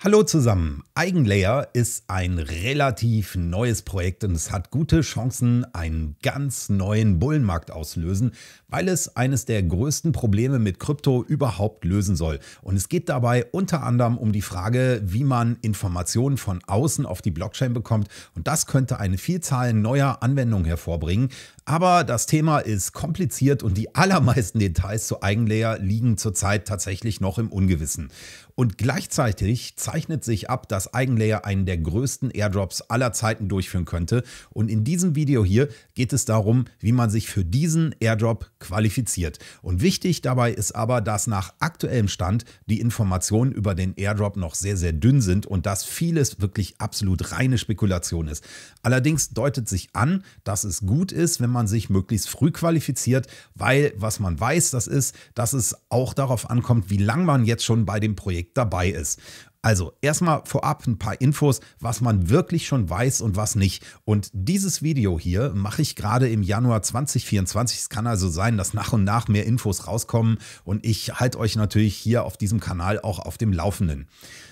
Hallo zusammen. Eigenlayer ist ein relativ neues Projekt und es hat gute Chancen, einen ganz neuen Bullenmarkt auszulösen, weil es eines der größten Probleme mit Krypto überhaupt lösen soll. Und es geht dabei unter anderem um die Frage, wie man Informationen von außen auf die Blockchain bekommt. Und das könnte eine Vielzahl neuer Anwendungen hervorbringen. Aber das Thema ist kompliziert und die allermeisten Details zu Eigenlayer liegen zurzeit tatsächlich noch im Ungewissen. Und gleichzeitig zeichnet sich ab, dass Eigenlayer einen der größten Airdrops aller Zeiten durchführen könnte. Und in diesem Video hier geht es darum, wie man sich für diesen Airdrop qualifiziert. Und wichtig dabei ist aber, dass nach aktuellem Stand die Informationen über den Airdrop noch sehr, sehr dünn sind und dass vieles wirklich absolut reine Spekulation ist. Allerdings deutet sich an, dass es gut ist, wenn man man sich möglichst früh qualifiziert, weil was man weiß, das ist, dass es auch darauf ankommt, wie lange man jetzt schon bei dem Projekt dabei ist. Also erstmal vorab ein paar Infos, was man wirklich schon weiß und was nicht. Und dieses Video hier mache ich gerade im Januar 2024. Es kann also sein, dass nach und nach mehr Infos rauskommen und ich halte euch natürlich hier auf diesem Kanal auch auf dem Laufenden.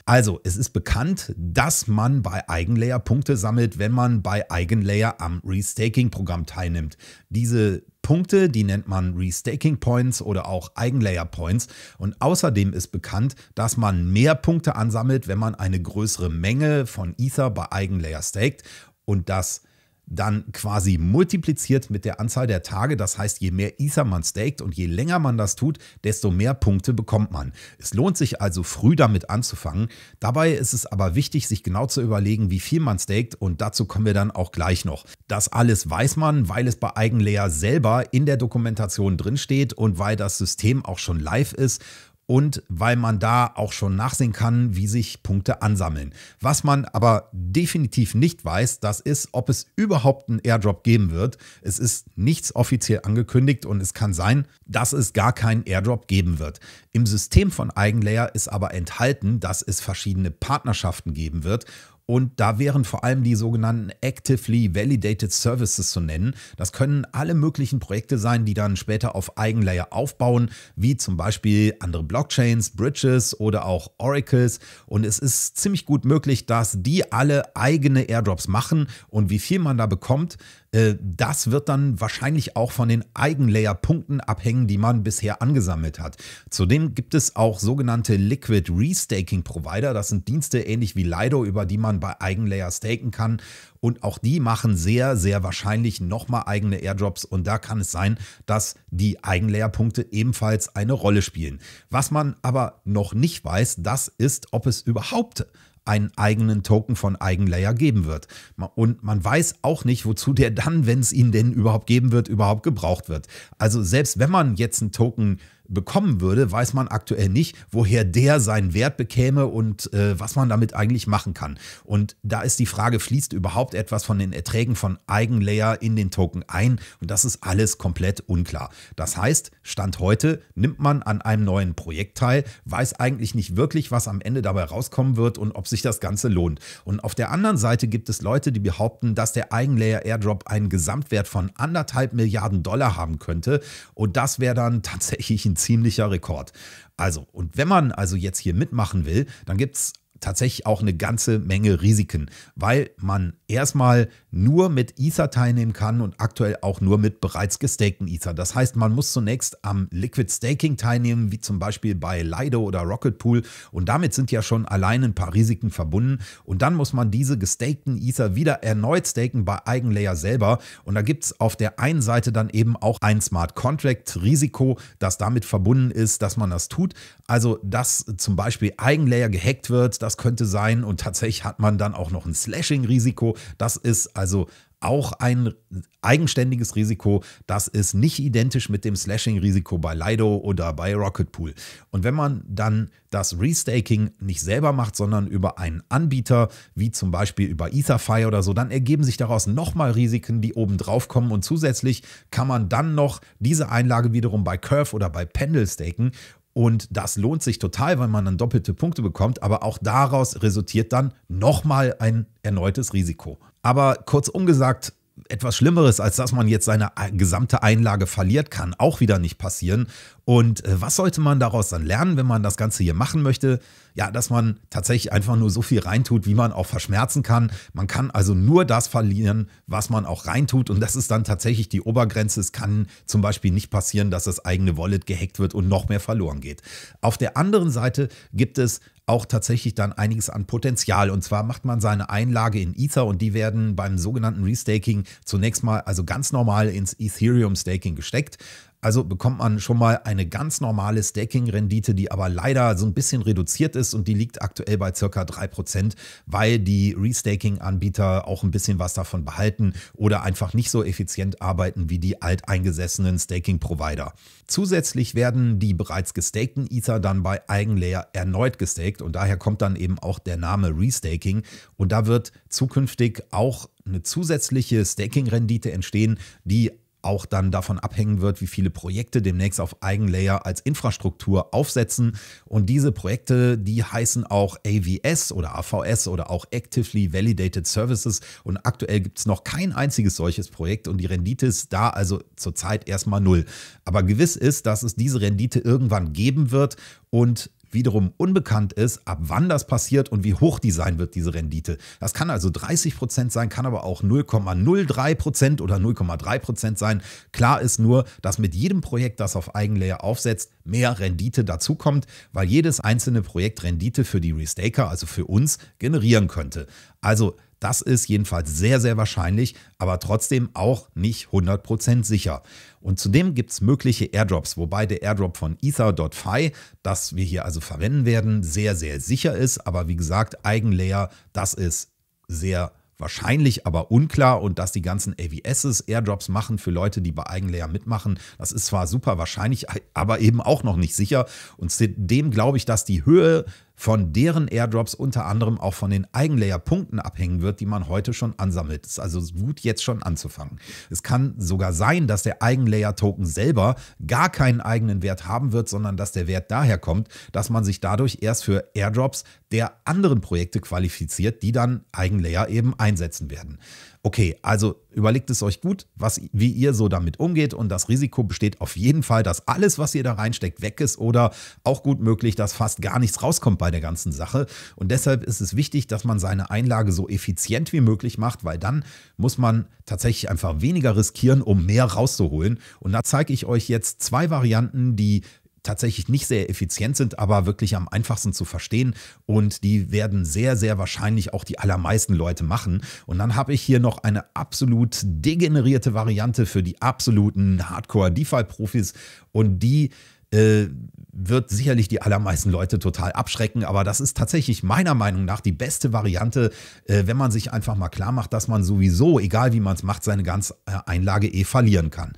Also es ist bekannt, dass man bei Eigenlayer Punkte sammelt, wenn man bei Eigenlayer am Restaking-Programm teilnimmt. Diese Punkte, die nennt man Restaking Points oder auch Eigenlayer Points. Und außerdem ist bekannt, dass man mehr Punkte ansammelt, wenn man eine größere Menge von Ether bei Eigenlayer staked und das dann quasi multipliziert mit der Anzahl der Tage. Das heißt, je mehr Ether man staked und je länger man das tut, desto mehr Punkte bekommt man. Es lohnt sich also früh damit anzufangen. Dabei ist es aber wichtig, sich genau zu überlegen, wie viel man staked und dazu kommen wir dann auch gleich noch. Das alles weiß man, weil es bei Eigenlayer selber in der Dokumentation drinsteht und weil das System auch schon live ist und weil man da auch schon nachsehen kann, wie sich Punkte ansammeln. Was man aber definitiv nicht weiß, das ist, ob es überhaupt einen Airdrop geben wird. Es ist nichts offiziell angekündigt und es kann sein, dass es gar keinen Airdrop geben wird. Im System von Eigenlayer ist aber enthalten, dass es verschiedene Partnerschaften geben wird und da wären vor allem die sogenannten Actively Validated Services zu nennen. Das können alle möglichen Projekte sein, die dann später auf Eigenlayer aufbauen, wie zum Beispiel andere Blockchains, Bridges oder auch Oracles. Und es ist ziemlich gut möglich, dass die alle eigene Airdrops machen. Und wie viel man da bekommt, äh, das wird dann wahrscheinlich auch von den Eigenlayer-Punkten abhängen, die man bisher angesammelt hat. Zudem gibt es auch sogenannte Liquid Restaking Provider. Das sind Dienste ähnlich wie Lido, über die man bei Eigenlayer staken kann. Und auch die machen sehr, sehr wahrscheinlich nochmal eigene Airdrops. Und da kann es sein, dass die Eigenlayer-Punkte ebenfalls eine Rolle spielen. Was man aber noch nicht weiß, das ist, ob es überhaupt einen eigenen Token von Eigenlayer geben wird. Und man weiß auch nicht, wozu der dann, wenn es ihn denn überhaupt geben wird, überhaupt gebraucht wird. Also selbst wenn man jetzt einen Token äh, bekommen würde, weiß man aktuell nicht, woher der seinen Wert bekäme und äh, was man damit eigentlich machen kann. Und da ist die Frage, fließt überhaupt etwas von den Erträgen von Eigenlayer in den Token ein? Und das ist alles komplett unklar. Das heißt, Stand heute nimmt man an einem neuen Projekt teil, weiß eigentlich nicht wirklich, was am Ende dabei rauskommen wird und ob sich das Ganze lohnt. Und auf der anderen Seite gibt es Leute, die behaupten, dass der Eigenlayer Airdrop einen Gesamtwert von anderthalb Milliarden Dollar haben könnte. Und das wäre dann tatsächlich ein ziemlicher Rekord. Also, und wenn man also jetzt hier mitmachen will, dann gibt es tatsächlich auch eine ganze Menge Risiken, weil man erstmal nur mit Ether teilnehmen kann und aktuell auch nur mit bereits gestakten Ether. Das heißt, man muss zunächst am Liquid Staking teilnehmen, wie zum Beispiel bei Lido oder Rocket Pool und damit sind ja schon allein ein paar Risiken verbunden und dann muss man diese gestakten Ether wieder erneut staken bei Eigenlayer selber und da gibt es auf der einen Seite dann eben auch ein Smart Contract Risiko, das damit verbunden ist, dass man das tut, also dass zum Beispiel Eigenlayer gehackt wird, das könnte sein. Und tatsächlich hat man dann auch noch ein Slashing-Risiko. Das ist also auch ein eigenständiges Risiko. Das ist nicht identisch mit dem Slashing-Risiko bei Lido oder bei Rocket Pool. Und wenn man dann das Restaking nicht selber macht, sondern über einen Anbieter, wie zum Beispiel über Etherfi oder so, dann ergeben sich daraus nochmal Risiken, die oben drauf kommen. Und zusätzlich kann man dann noch diese Einlage wiederum bei Curve oder bei Pendel staken und das lohnt sich total, weil man dann doppelte Punkte bekommt, aber auch daraus resultiert dann nochmal ein erneutes Risiko. Aber kurzum gesagt, etwas Schlimmeres, als dass man jetzt seine äh, gesamte Einlage verliert, kann auch wieder nicht passieren. Und äh, was sollte man daraus dann lernen, wenn man das Ganze hier machen möchte? Ja, dass man tatsächlich einfach nur so viel reintut, wie man auch verschmerzen kann. Man kann also nur das verlieren, was man auch reintut. Und das ist dann tatsächlich die Obergrenze. Es kann zum Beispiel nicht passieren, dass das eigene Wallet gehackt wird und noch mehr verloren geht. Auf der anderen Seite gibt es auch tatsächlich dann einiges an Potenzial. Und zwar macht man seine Einlage in Ether und die werden beim sogenannten Restaking zunächst mal also ganz normal ins Ethereum-Staking gesteckt. Also bekommt man schon mal eine ganz normale Staking-Rendite, die aber leider so ein bisschen reduziert ist und die liegt aktuell bei circa 3%, weil die Restaking-Anbieter auch ein bisschen was davon behalten oder einfach nicht so effizient arbeiten wie die alteingesessenen Staking-Provider. Zusätzlich werden die bereits gestakten Ether dann bei Eigenlayer erneut gestaked und daher kommt dann eben auch der Name Restaking und da wird zukünftig auch eine zusätzliche Staking-Rendite entstehen, die auch dann davon abhängen wird, wie viele Projekte demnächst auf Eigenlayer als Infrastruktur aufsetzen. Und diese Projekte, die heißen auch AVS oder AVS oder auch Actively Validated Services. Und aktuell gibt es noch kein einziges solches Projekt und die Rendite ist da also zurzeit erstmal null. Aber gewiss ist, dass es diese Rendite irgendwann geben wird und wiederum unbekannt ist, ab wann das passiert und wie hoch die sein wird, diese Rendite. Das kann also 30% Prozent sein, kann aber auch 0,03% Prozent oder 0,3% Prozent sein. Klar ist nur, dass mit jedem Projekt, das auf Eigenlayer aufsetzt, mehr Rendite dazukommt, weil jedes einzelne Projekt Rendite für die Restaker, also für uns, generieren könnte. Also das ist jedenfalls sehr, sehr wahrscheinlich, aber trotzdem auch nicht 100% sicher. Und zudem gibt es mögliche Airdrops, wobei der Airdrop von Ether.fi, das wir hier also verwenden werden, sehr, sehr sicher ist. Aber wie gesagt, Eigenlayer, das ist sehr wahrscheinlich, aber unklar. Und dass die ganzen AVSs Airdrops machen für Leute, die bei Eigenlayer mitmachen, das ist zwar super wahrscheinlich, aber eben auch noch nicht sicher. Und zudem glaube ich, dass die Höhe von deren Airdrops unter anderem auch von den Eigenlayer-Punkten abhängen wird, die man heute schon ansammelt. Es Ist also gut, jetzt schon anzufangen. Es kann sogar sein, dass der Eigenlayer-Token selber gar keinen eigenen Wert haben wird, sondern dass der Wert daher kommt, dass man sich dadurch erst für Airdrops der anderen Projekte qualifiziert, die dann Eigenlayer eben einsetzen werden. Okay, also Überlegt es euch gut, was, wie ihr so damit umgeht. Und das Risiko besteht auf jeden Fall, dass alles, was ihr da reinsteckt, weg ist oder auch gut möglich, dass fast gar nichts rauskommt bei der ganzen Sache. Und deshalb ist es wichtig, dass man seine Einlage so effizient wie möglich macht, weil dann muss man tatsächlich einfach weniger riskieren, um mehr rauszuholen. Und da zeige ich euch jetzt zwei Varianten, die tatsächlich nicht sehr effizient sind, aber wirklich am einfachsten zu verstehen. Und die werden sehr, sehr wahrscheinlich auch die allermeisten Leute machen. Und dann habe ich hier noch eine absolut degenerierte Variante für die absoluten Hardcore-DeFi-Profis. Und die äh, wird sicherlich die allermeisten Leute total abschrecken, aber das ist tatsächlich meiner Meinung nach die beste Variante, äh, wenn man sich einfach mal klar macht, dass man sowieso, egal wie man es macht, seine ganze äh, Einlage eh verlieren kann.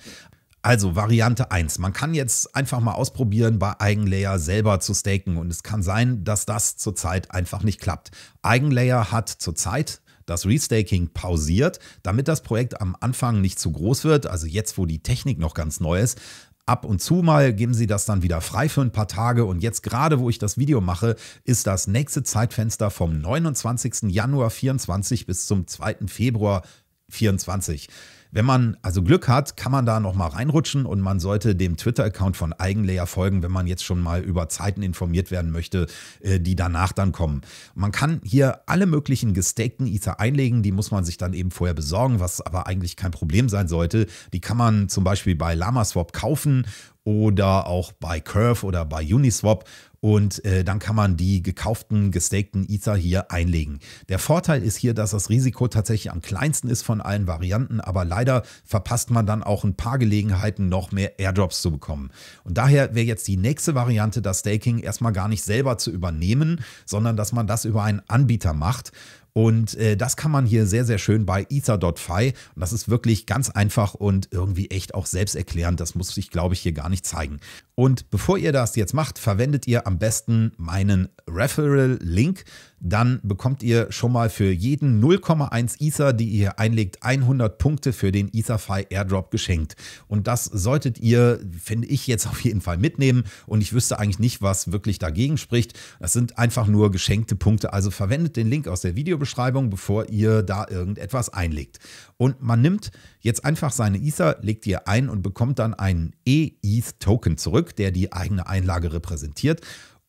Also Variante 1. Man kann jetzt einfach mal ausprobieren, bei Eigenlayer selber zu staken und es kann sein, dass das zurzeit einfach nicht klappt. Eigenlayer hat zurzeit das Restaking pausiert, damit das Projekt am Anfang nicht zu groß wird, also jetzt, wo die Technik noch ganz neu ist, ab und zu mal geben sie das dann wieder frei für ein paar Tage und jetzt gerade, wo ich das Video mache, ist das nächste Zeitfenster vom 29. Januar 24 bis zum 2. Februar 24. Wenn man also Glück hat, kann man da nochmal reinrutschen und man sollte dem Twitter-Account von Eigenlayer folgen, wenn man jetzt schon mal über Zeiten informiert werden möchte, äh, die danach dann kommen. Man kann hier alle möglichen gestakten Ether einlegen, die muss man sich dann eben vorher besorgen, was aber eigentlich kein Problem sein sollte. Die kann man zum Beispiel bei LamaSwap kaufen oder auch bei Curve oder bei Uniswap und äh, dann kann man die gekauften, gestakten Ether hier einlegen. Der Vorteil ist hier, dass das Risiko tatsächlich am kleinsten ist von allen Varianten, aber leider verpasst man dann auch ein paar Gelegenheiten, noch mehr Airdrops zu bekommen. Und daher wäre jetzt die nächste Variante, das Staking erstmal gar nicht selber zu übernehmen, sondern dass man das über einen Anbieter macht. Und äh, das kann man hier sehr, sehr schön bei ether.fi. Und das ist wirklich ganz einfach und irgendwie echt auch selbsterklärend. Das muss ich, glaube ich, hier gar nicht zeigen. Und bevor ihr das jetzt macht, verwendet ihr am besten meinen Referral-Link. Dann bekommt ihr schon mal für jeden 0,1 Ether, die ihr einlegt, 100 Punkte für den EtherFi Airdrop geschenkt. Und das solltet ihr, finde ich, jetzt auf jeden Fall mitnehmen. Und ich wüsste eigentlich nicht, was wirklich dagegen spricht. Das sind einfach nur geschenkte Punkte. Also verwendet den Link aus der Videobeschreibung, bevor ihr da irgendetwas einlegt. Und man nimmt jetzt einfach seine Ether, legt ihr ein und bekommt dann einen E-ETH-Token zurück. Erfolg, der die eigene Einlage repräsentiert.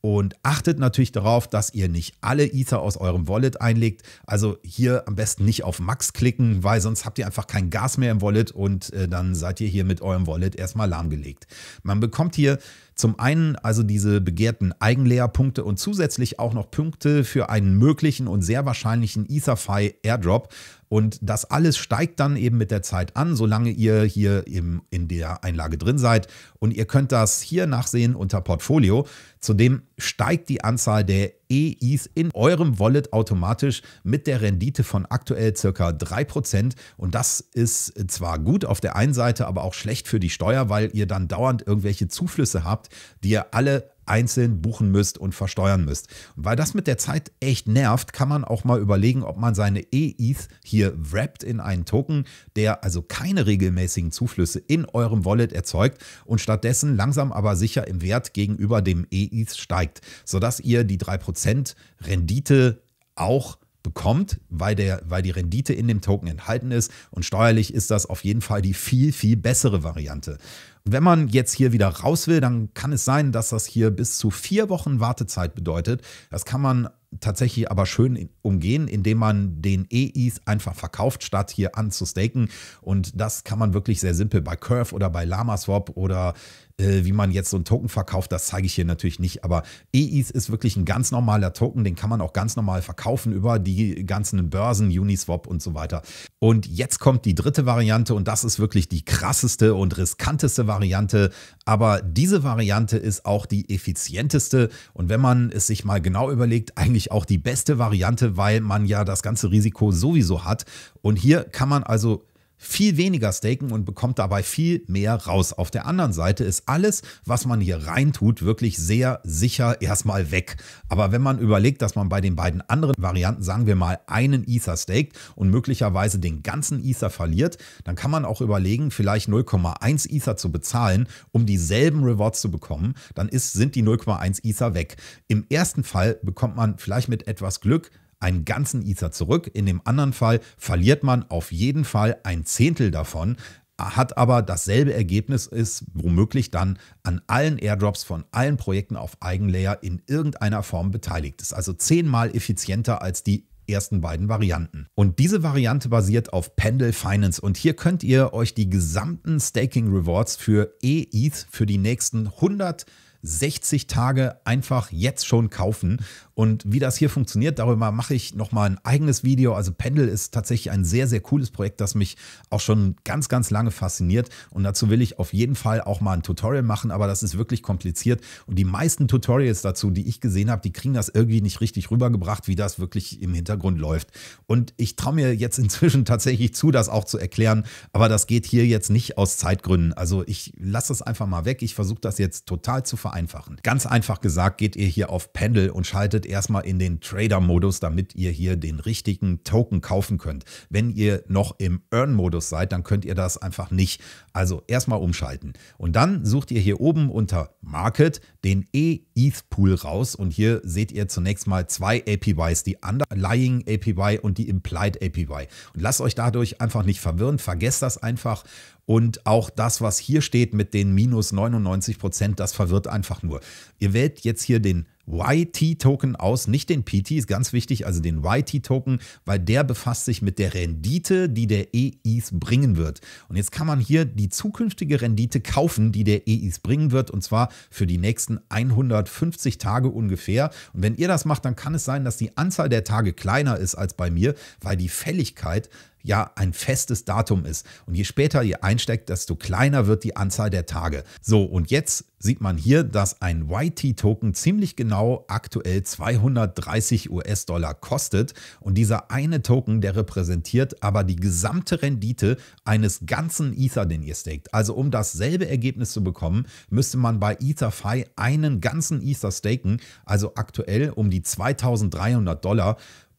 Und achtet natürlich darauf, dass ihr nicht alle Ether aus eurem Wallet einlegt. Also hier am besten nicht auf Max klicken, weil sonst habt ihr einfach kein Gas mehr im Wallet und äh, dann seid ihr hier mit eurem Wallet erstmal lahmgelegt. Man bekommt hier zum einen also diese begehrten Eigenlayer-Punkte und zusätzlich auch noch Punkte für einen möglichen und sehr wahrscheinlichen EtherFi Airdrop. Und das alles steigt dann eben mit der Zeit an, solange ihr hier im, in der Einlage drin seid. Und ihr könnt das hier nachsehen unter Portfolio. Zudem steigt die Anzahl der EIs in eurem Wallet automatisch mit der Rendite von aktuell circa 3%. Und das ist zwar gut auf der einen Seite, aber auch schlecht für die Steuer, weil ihr dann dauernd irgendwelche Zuflüsse habt, die ihr alle einzeln buchen müsst und versteuern müsst. Und weil das mit der Zeit echt nervt, kann man auch mal überlegen, ob man seine E-ETH hier wrapped in einen Token, der also keine regelmäßigen Zuflüsse in eurem Wallet erzeugt und stattdessen langsam aber sicher im Wert gegenüber dem E-ETH steigt, sodass ihr die 3% Prozent Rendite auch bekommt, weil, der, weil die Rendite in dem Token enthalten ist. Und steuerlich ist das auf jeden Fall die viel, viel bessere Variante. Wenn man jetzt hier wieder raus will, dann kann es sein, dass das hier bis zu vier Wochen Wartezeit bedeutet. Das kann man tatsächlich aber schön umgehen, indem man den EIs einfach verkauft, statt hier anzustaken. Und das kann man wirklich sehr simpel bei Curve oder bei Lamaswap oder äh, wie man jetzt so einen Token verkauft, das zeige ich hier natürlich nicht. Aber EIS ist wirklich ein ganz normaler Token, den kann man auch ganz normal verkaufen über die ganzen Börsen, Uniswap und so weiter. Und jetzt kommt die dritte Variante und das ist wirklich die krasseste und riskanteste Variante. Aber diese Variante ist auch die effizienteste und wenn man es sich mal genau überlegt, eigentlich auch die beste Variante, weil man ja das ganze Risiko sowieso hat. Und hier kann man also viel weniger staken und bekommt dabei viel mehr raus. Auf der anderen Seite ist alles, was man hier reintut, wirklich sehr sicher erstmal weg. Aber wenn man überlegt, dass man bei den beiden anderen Varianten, sagen wir mal, einen Ether staked und möglicherweise den ganzen Ether verliert, dann kann man auch überlegen, vielleicht 0,1 Ether zu bezahlen, um dieselben Rewards zu bekommen. Dann ist, sind die 0,1 Ether weg. Im ersten Fall bekommt man vielleicht mit etwas Glück einen ganzen Ether zurück. In dem anderen Fall verliert man auf jeden Fall ein Zehntel davon hat aber dasselbe Ergebnis ist, womöglich dann an allen Airdrops von allen Projekten auf Eigenlayer in irgendeiner Form beteiligt ist. Also zehnmal effizienter als die ersten beiden Varianten. Und diese Variante basiert auf Pendle Finance und hier könnt ihr euch die gesamten Staking Rewards für e ETH für die nächsten 100 60 Tage einfach jetzt schon kaufen. Und wie das hier funktioniert, darüber mache ich nochmal ein eigenes Video. Also Pendel ist tatsächlich ein sehr, sehr cooles Projekt, das mich auch schon ganz, ganz lange fasziniert. Und dazu will ich auf jeden Fall auch mal ein Tutorial machen, aber das ist wirklich kompliziert. Und die meisten Tutorials dazu, die ich gesehen habe, die kriegen das irgendwie nicht richtig rübergebracht, wie das wirklich im Hintergrund läuft. Und ich traue mir jetzt inzwischen tatsächlich zu, das auch zu erklären, aber das geht hier jetzt nicht aus Zeitgründen. Also ich lasse das einfach mal weg. Ich versuche das jetzt total zu verhandeln vereinfachen. Ganz einfach gesagt geht ihr hier auf Pendel und schaltet erstmal in den Trader-Modus, damit ihr hier den richtigen Token kaufen könnt. Wenn ihr noch im Earn-Modus seid, dann könnt ihr das einfach nicht. Also erstmal umschalten. Und dann sucht ihr hier oben unter Market den E-ETH-Pool raus und hier seht ihr zunächst mal zwei APYs, die Underlying APY und die Implied APY. Und lasst euch dadurch einfach nicht verwirren, vergesst das einfach und auch das, was hier steht mit den minus 99 Prozent, das verwirrt einfach nur. Ihr wählt jetzt hier den YT-Token aus, nicht den PT, ist ganz wichtig, also den YT-Token, weil der befasst sich mit der Rendite, die der EIS bringen wird. Und jetzt kann man hier die zukünftige Rendite kaufen, die der EIS bringen wird, und zwar für die nächsten 150 Tage ungefähr. Und wenn ihr das macht, dann kann es sein, dass die Anzahl der Tage kleiner ist als bei mir, weil die Fälligkeit ja ein festes Datum ist. Und je später ihr einsteckt, desto kleiner wird die Anzahl der Tage. So, und jetzt sieht man hier, dass ein YT-Token ziemlich genau aktuell 230 US-Dollar kostet. Und dieser eine Token, der repräsentiert aber die gesamte Rendite eines ganzen Ether, den ihr staked. Also um dasselbe Ergebnis zu bekommen, müsste man bei EtherFi einen ganzen Ether staken, also aktuell um die 2300 Dollar.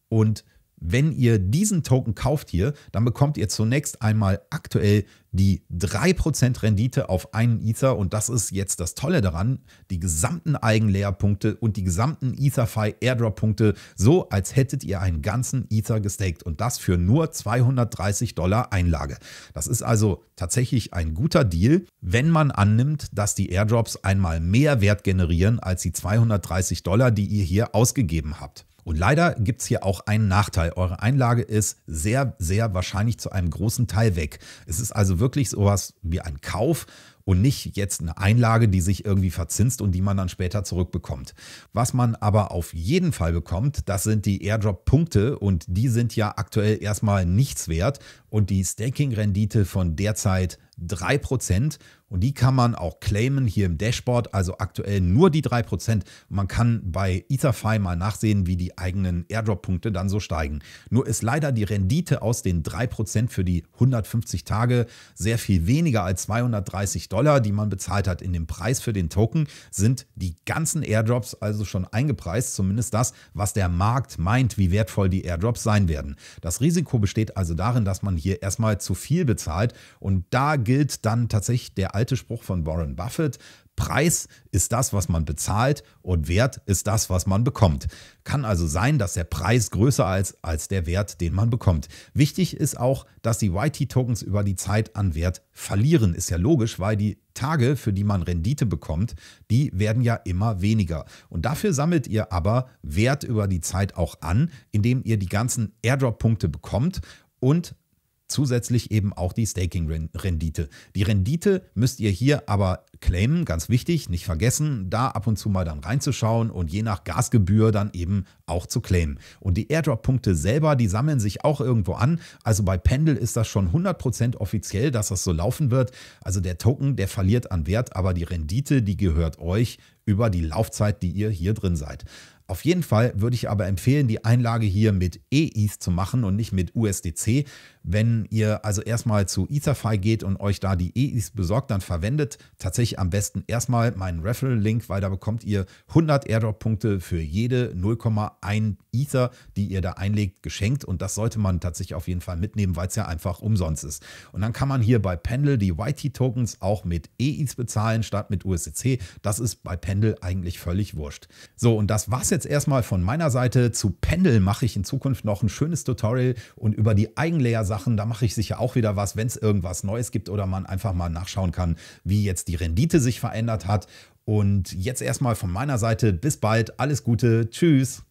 Und wenn ihr diesen Token kauft hier, dann bekommt ihr zunächst einmal aktuell die 3% Rendite auf einen Ether und das ist jetzt das Tolle daran, die gesamten Eigenlayer-Punkte und die gesamten EtherFi Airdrop-Punkte, so als hättet ihr einen ganzen Ether gestaked und das für nur 230 Dollar Einlage. Das ist also tatsächlich ein guter Deal, wenn man annimmt, dass die Airdrops einmal mehr Wert generieren als die 230 Dollar, die ihr hier ausgegeben habt. Und leider gibt es hier auch einen Nachteil. Eure Einlage ist sehr, sehr wahrscheinlich zu einem großen Teil weg. Es ist also wirklich sowas wie ein Kauf und nicht jetzt eine Einlage, die sich irgendwie verzinst und die man dann später zurückbekommt. Was man aber auf jeden Fall bekommt, das sind die Airdrop-Punkte und die sind ja aktuell erstmal nichts wert und die Staking-Rendite von derzeit 3% und die kann man auch claimen hier im Dashboard, also aktuell nur die 3%. man kann bei Etherfi mal nachsehen, wie die eigenen Airdrop-Punkte dann so steigen. Nur ist leider die Rendite aus den 3% für die 150 Tage sehr viel weniger als 230 Dollar Dollar, die man bezahlt hat. In dem Preis für den Token sind die ganzen Airdrops also schon eingepreist, zumindest das, was der Markt meint, wie wertvoll die Airdrops sein werden. Das Risiko besteht also darin, dass man hier erstmal zu viel bezahlt und da gilt dann tatsächlich der alte Spruch von Warren Buffett, Preis ist das, was man bezahlt und Wert ist das, was man bekommt. Kann also sein, dass der Preis größer ist als der Wert, den man bekommt. Wichtig ist auch, dass die YT-Tokens über die Zeit an Wert verlieren. Ist ja logisch, weil die Tage, für die man Rendite bekommt, die werden ja immer weniger. Und dafür sammelt ihr aber Wert über die Zeit auch an, indem ihr die ganzen Airdrop-Punkte bekommt und zusätzlich eben auch die Staking-Rendite. Die Rendite müsst ihr hier aber claimen, ganz wichtig, nicht vergessen, da ab und zu mal dann reinzuschauen und je nach Gasgebühr dann eben auch zu claimen. Und die Airdrop-Punkte selber, die sammeln sich auch irgendwo an. Also bei Pendel ist das schon 100% offiziell, dass das so laufen wird. Also der Token, der verliert an Wert, aber die Rendite, die gehört euch über die Laufzeit, die ihr hier drin seid. Auf jeden Fall würde ich aber empfehlen, die Einlage hier mit ETH zu machen und nicht mit USDC. Wenn ihr also erstmal zu Etherfi geht und euch da die ETH besorgt, dann verwendet tatsächlich am besten erstmal meinen referral link weil da bekommt ihr 100 Airdrop-Punkte für jede 0,1 Ether, die ihr da einlegt, geschenkt. Und das sollte man tatsächlich auf jeden Fall mitnehmen, weil es ja einfach umsonst ist. Und dann kann man hier bei Pendel die YT-Tokens auch mit ETH bezahlen statt mit USDC. Das ist bei Pendel eigentlich völlig wurscht. So, und das war's jetzt jetzt erstmal von meiner Seite. Zu Pendel mache ich in Zukunft noch ein schönes Tutorial und über die Eigenlayer-Sachen, da mache ich sicher auch wieder was, wenn es irgendwas Neues gibt oder man einfach mal nachschauen kann, wie jetzt die Rendite sich verändert hat. Und jetzt erstmal von meiner Seite. Bis bald. Alles Gute. Tschüss.